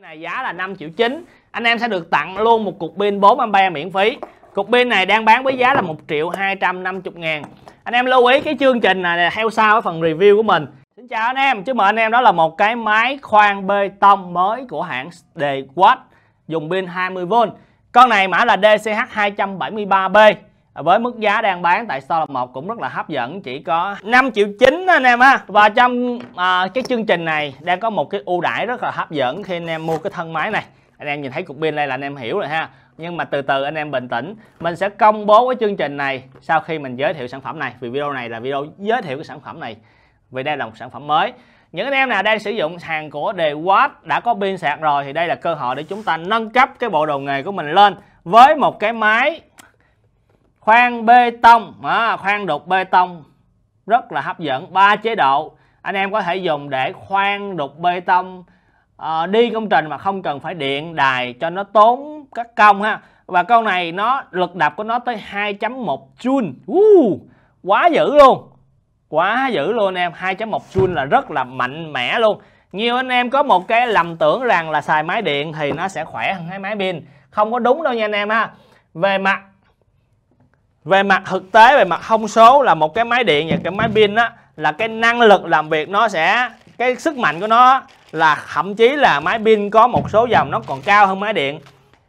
này giá là 5 triệu 9 anh em sẽ được tặng luôn một cục pin 4 ampere miễn phí cục pin này đang bán với giá là 1 triệu 250 ngàn anh em lưu ý cái chương trình này theo sau cái phần review của mình Xin chào anh em, chứ mà anh em đó là một cái máy khoan bê tông mới của hãng Dewatt dùng pin 20V con này mã là DCH 273B À, với mức giá đang bán tại store một cũng rất là hấp dẫn chỉ có 5 triệu chín anh em ha và trong à, cái chương trình này đang có một cái ưu đãi rất là hấp dẫn khi anh em mua cái thân máy này anh em nhìn thấy cục pin đây là anh em hiểu rồi ha nhưng mà từ từ anh em bình tĩnh mình sẽ công bố cái chương trình này sau khi mình giới thiệu sản phẩm này vì video này là video giới thiệu cái sản phẩm này vì đây là một sản phẩm mới những anh em nào đang sử dụng hàng của Dewatt đã có pin sạc rồi thì đây là cơ hội để chúng ta nâng cấp cái bộ đồ nghề của mình lên với một cái máy khoan bê tông à, khoan đục bê tông rất là hấp dẫn ba chế độ anh em có thể dùng để khoan đục bê tông à, đi công trình mà không cần phải điện đài cho nó tốn các công ha và con này nó lực đập của nó tới 2.1 joule uh, quá dữ luôn quá dữ luôn em 2.1 joule là rất là mạnh mẽ luôn nhiều anh em có một cái lầm tưởng rằng là xài máy điện thì nó sẽ khỏe hơn cái máy pin không có đúng đâu nha anh em ha về mặt về mặt thực tế về mặt thông số là một cái máy điện và cái máy pin á là cái năng lực làm việc nó sẽ cái sức mạnh của nó là thậm chí là máy pin có một số dòng nó còn cao hơn máy điện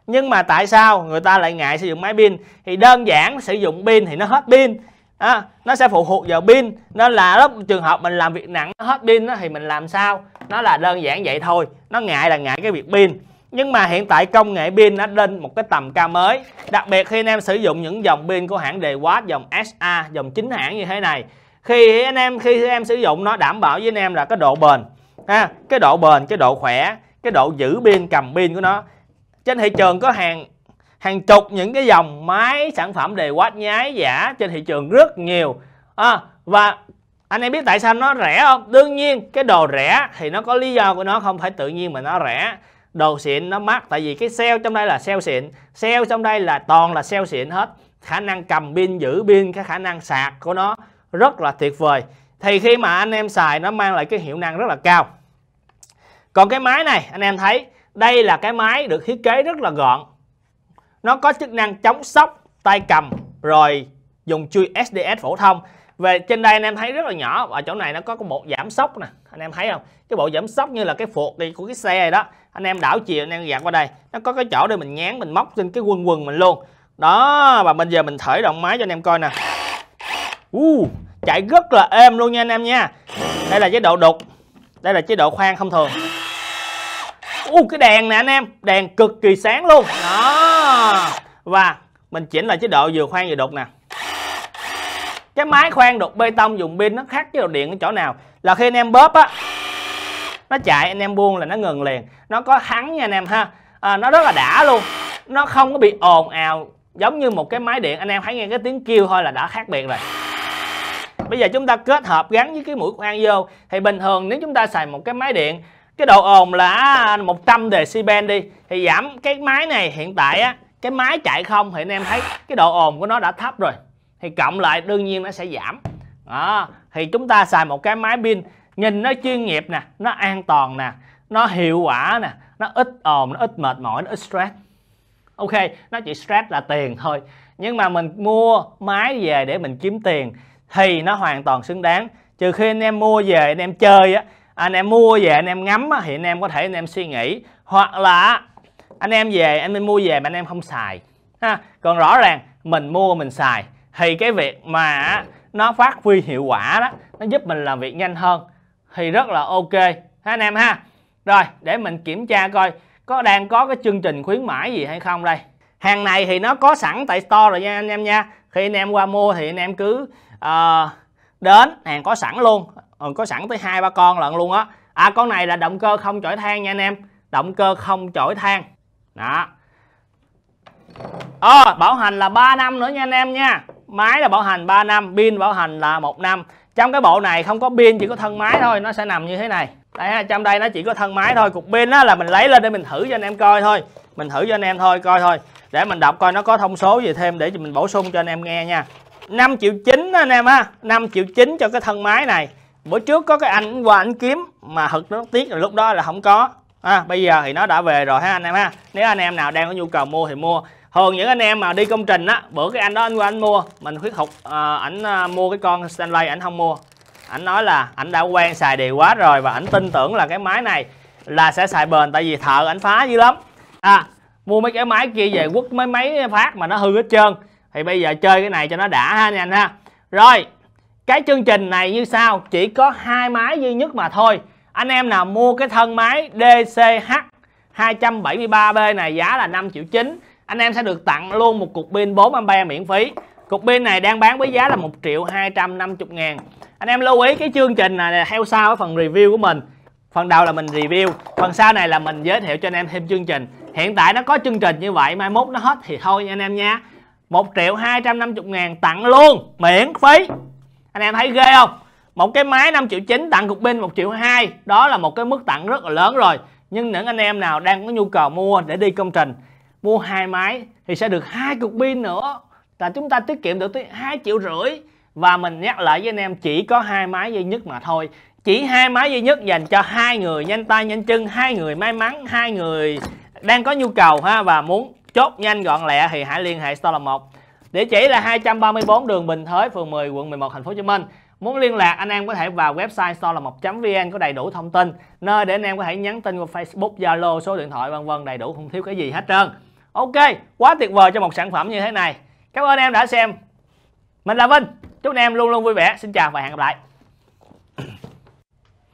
nhưng mà tại sao người ta lại ngại sử dụng máy pin thì đơn giản sử dụng pin thì nó hết pin à, nó sẽ phụ thuộc vào pin nên là lúc trường hợp mình làm việc nặng nó hết pin thì mình làm sao nó là đơn giản vậy thôi nó ngại là ngại cái việc pin nhưng mà hiện tại công nghệ pin đã lên một cái tầm cao mới đặc biệt khi anh em sử dụng những dòng pin của hãng Dewatt dòng SA dòng chính hãng như thế này khi anh em khi em sử dụng nó đảm bảo với anh em là cái độ bền ha cái độ bền cái độ khỏe cái độ giữ pin cầm pin của nó trên thị trường có hàng hàng chục những cái dòng máy sản phẩm đề quát nhái giả trên thị trường rất nhiều à, và anh em biết tại sao nó rẻ không đương nhiên cái đồ rẻ thì nó có lý do của nó không phải tự nhiên mà nó rẻ đồ xịn nó mắc tại vì cái sale trong đây là sale xịn sale trong đây là toàn là sale xịn hết khả năng cầm pin giữ pin cái khả năng sạc của nó rất là tuyệt vời thì khi mà anh em xài nó mang lại cái hiệu năng rất là cao còn cái máy này anh em thấy đây là cái máy được thiết kế rất là gọn nó có chức năng chống sốc, tay cầm rồi dùng chui SDS phổ thông về trên đây anh em thấy rất là nhỏ ở chỗ này nó có cái bộ giảm sốc nè anh em thấy không cái bộ giảm sốc như là cái phuộc đi của cái xe này đó anh em đảo chiều anh em dạt qua đây nó có cái chỗ để mình nhán mình móc trên cái quần quần mình luôn đó và bây giờ mình thởi động máy cho anh em coi nè uh, chạy rất là êm luôn nha anh em nha đây là chế độ đục đây là chế độ khoan thông thường uh, cái đèn nè anh em đèn cực kỳ sáng luôn đó và mình chỉnh lại chế độ vừa khoan vừa đục nè cái máy khoan đục bê tông dùng pin nó khác với đồ điện ở chỗ nào là khi anh em bóp á nó chạy anh em buông là nó ngừng liền nó có thắng nha anh em ha à, nó rất là đã luôn nó không có bị ồn ào giống như một cái máy điện anh em thấy nghe cái tiếng kêu thôi là đã khác biệt rồi bây giờ chúng ta kết hợp gắn với cái mũi khoan vô thì bình thường nếu chúng ta xài một cái máy điện cái độ ồn là 100 decibel đi thì giảm cái máy này hiện tại á cái máy chạy không thì anh em thấy cái độ ồn của nó đã thấp rồi thì cộng lại đương nhiên nó sẽ giảm đó. thì chúng ta xài một cái máy pin nhìn nó chuyên nghiệp nè nó an toàn nè nó hiệu quả nè nó ít ồn nó ít mệt mỏi nó ít stress ok nó chỉ stress là tiền thôi nhưng mà mình mua máy về để mình kiếm tiền thì nó hoàn toàn xứng đáng trừ khi anh em mua về anh em chơi á anh em mua về anh em ngắm á, thì anh em có thể anh em suy nghĩ hoặc là anh em về anh em mua về mà anh em không xài ha còn rõ ràng mình mua mình xài thì cái việc mà nó phát huy hiệu quả đó nó giúp mình làm việc nhanh hơn thì rất là ok ha anh em ha rồi để mình kiểm tra coi có đang có cái chương trình khuyến mãi gì hay không đây hàng này thì nó có sẵn tại store rồi nha anh em nha khi anh em qua mua thì anh em cứ uh, đến hàng có sẵn luôn ừ, có sẵn tới hai ba con lận luôn á à con này là động cơ không chổi than nha anh em động cơ không chổi than đó ờ à, bảo hành là 3 năm nữa nha anh em nha máy là bảo hành 3 năm pin bảo hành là một năm trong cái bộ này không có pin chỉ có thân máy thôi nó sẽ nằm như thế này đấy ha trong đây nó chỉ có thân máy thôi cục pin á là mình lấy lên để mình thử cho anh em coi thôi mình thử cho anh em thôi coi thôi để mình đọc coi nó có thông số gì thêm để mình bổ sung cho anh em nghe nha 5 triệu chín anh em ha 5 triệu chín cho cái thân máy này bữa trước có cái anh qua ảnh kiếm mà thật nó tiếc là lúc đó là không có à, bây giờ thì nó đã về rồi ha anh em ha nếu anh em nào đang có nhu cầu mua thì mua thường những anh em mà đi công trình á bữa cái anh đó anh qua anh mua mình khuyết hụt à, ảnh à, mua cái con Stanley ảnh không mua ảnh nói là ảnh đã quen xài đều quá rồi và ảnh tin tưởng là cái máy này là sẽ xài bền tại vì thợ ảnh phá dữ lắm à mua mấy cái máy kia về quất mấy máy phát mà nó hư hết trơn thì bây giờ chơi cái này cho nó đã ha nha anh ha rồi cái chương trình này như sau chỉ có hai máy duy nhất mà thôi anh em nào mua cái thân máy DCH 273B này giá là 5 triệu chín anh em sẽ được tặng luôn một cục pin 4 ampere miễn phí cục pin này đang bán với giá là 1 triệu 250 ngàn anh em lưu ý cái chương trình này theo sau cái phần review của mình phần đầu là mình review phần sau này là mình giới thiệu cho anh em thêm chương trình hiện tại nó có chương trình như vậy mai mốt nó hết thì thôi nha anh em nha 1 triệu 250 ngàn tặng luôn miễn phí anh em thấy ghê không một cái máy 5 triệu 9 tặng cục pin 1 triệu 2 đó là một cái mức tặng rất là lớn rồi nhưng những anh em nào đang có nhu cầu mua để đi công trình mua hai máy thì sẽ được hai cục pin nữa là chúng ta tiết kiệm được tới hai triệu rưỡi và mình nhắc lại với anh em chỉ có hai máy duy nhất mà thôi chỉ hai máy duy nhất dành cho hai người nhanh tay nhanh chân hai người may mắn hai người đang có nhu cầu ha và muốn chốt nhanh gọn lẹ thì hãy liên hệ store là một địa chỉ là 234 đường Bình Thới phường 10 quận 11 thành phố Hồ Chí Minh muốn liên lạc anh em có thể vào website store là một vn có đầy đủ thông tin nơi để anh em có thể nhắn tin qua Facebook Zalo số điện thoại vân vân đầy đủ không thiếu cái gì hết trơn ok quá tuyệt vời cho một sản phẩm như thế này cảm ơn em đã xem mình là vinh chúc anh em luôn luôn vui vẻ xin chào và hẹn gặp lại